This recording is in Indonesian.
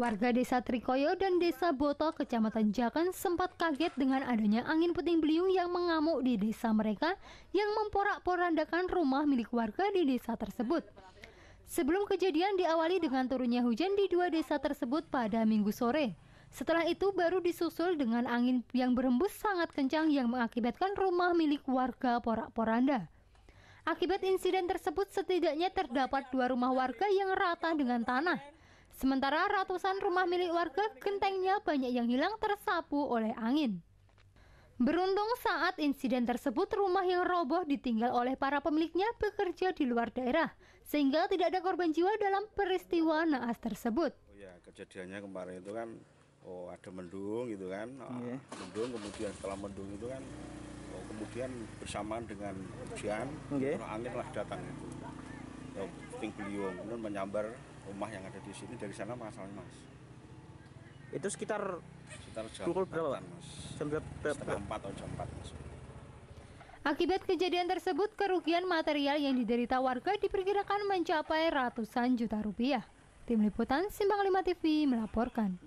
Warga Desa Trikoyo dan Desa Boto, Kecamatan Jakan sempat kaget dengan adanya angin puting beliung yang mengamuk di desa mereka yang memporak-porandakan rumah milik warga di desa tersebut. Sebelum kejadian diawali dengan turunnya hujan di dua desa tersebut pada minggu sore. Setelah itu baru disusul dengan angin yang berembus sangat kencang yang mengakibatkan rumah milik warga porak-poranda. Akibat insiden tersebut setidaknya terdapat dua rumah warga yang rata dengan tanah. Sementara ratusan rumah milik warga gentengnya banyak yang hilang tersapu oleh angin. Beruntung saat insiden tersebut rumah yang roboh ditinggal oleh para pemiliknya bekerja di luar daerah sehingga tidak ada korban jiwa dalam peristiwa naas tersebut. Oh ya, kejadiannya kemarin itu kan oh ada mendung gitu kan. yeah. Mendung kemudian setelah mendung itu kan kemudian bersamaan dengan hujan okay. angin lah datang itu ya, ting beliung kemudian menyambar rumah yang ada di sini dari sana masal mas itu sekitar sekitar jam pukul berapa jam berapa empat atau jam empat mas Akibat kejadian tersebut, kerugian material yang diderita warga diperkirakan mencapai ratusan juta rupiah. Tim Liputan Simbang 5 TV melaporkan.